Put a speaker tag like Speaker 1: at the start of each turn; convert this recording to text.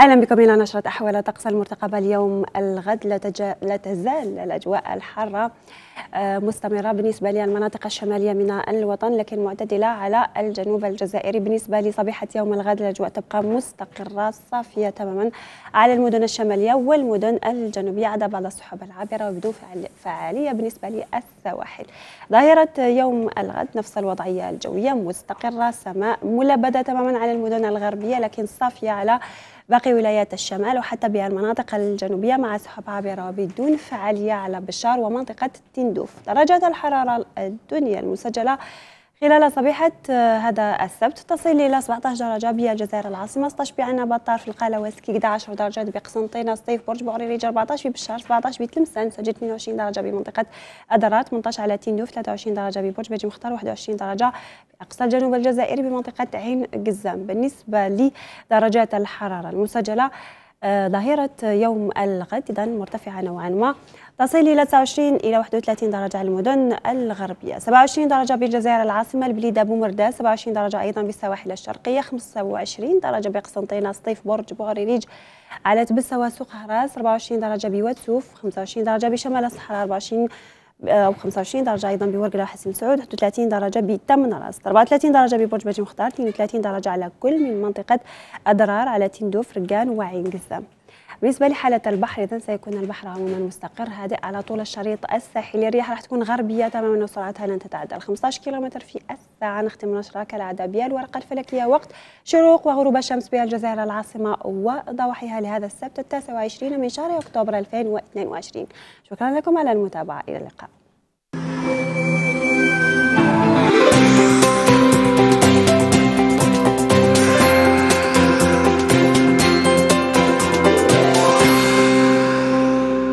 Speaker 1: اهلا بكم الى نشره احوال الطقس المرتقبه اليوم الغد لا, تج... لا تزال الاجواء الحاره آه، مستمره بالنسبه للمناطق الشماليه من الوطن لكن معتدله على الجنوب الجزائري بالنسبه لصبيحه يوم الغد الاجواء تبقى مستقره صافيه تماما على المدن الشماليه والمدن الجنوبيه عدا بعض السحب العابره وبدون فعاليه بالنسبه للسواحل ظاهره يوم الغد نفس الوضعيه الجويه مستقره سماء ملبده تماما على المدن الغربيه لكن صافيه على باقي ولايات الشمال وحتى بالمناطق الجنوبية مع سحب عابرة بدون فعالية على بشار ومنطقة تندوف درجات الحرارة الدنيا المسجلة خلال صبيحة آه، هذا السبت تصل إلى 17 درجة بالجزائر العاصمة 16 بعنا بطار في القالة سكي 11 درجات بقسنطينة صيف برج بوعريريج 14 في بشار 17 بتلمسان سجل 22 درجة بمنطقة أدرات 18 على تندوف 23 درجة ببرج بيج مختار 21 درجة أقصى الجنوب الجزائري بمنطقة عين قزام بالنسبة لدرجات الحرارة المسجلة آه، ظهيرة يوم الغد إذا مرتفعة نوعا ما تصل إلى 29 إلى 31 درجة على المدن الغربية 27 درجة بالجزائر العاصمة البليدة بومردة 27 درجة أيضا بالسواحل الشرقية 25 درجة بقسنطينة سطيف برج بوغريريج على تبسة وسوق هراس 24 درجة بواتسوف 25 درجة بشمال الصحراء 24 او 25 درجه ايضا بورق راه حسن سعود 31 درجه بتمن راس 34 درجه ببرج بجي مختار 32 درجه على كل من منطقه ادرار على تندوف رقان وعين قزه بالنسبه لحاله البحر اذا سيكون البحر عموما مستقر هادئ على طول الشريط الساحلي الرياح راح تكون غربيه تماما وسرعتها لن تتعدى 15 كيلومتر في الساعه نختم نشرك كالعاده بالورقه الفلكيه وقت شروق وغروب الشمس بالجزائر العاصمه وضواحيها لهذا السبت 29 من شهر اكتوبر 2022 شكرا لكم على المتابعه الى اللقاء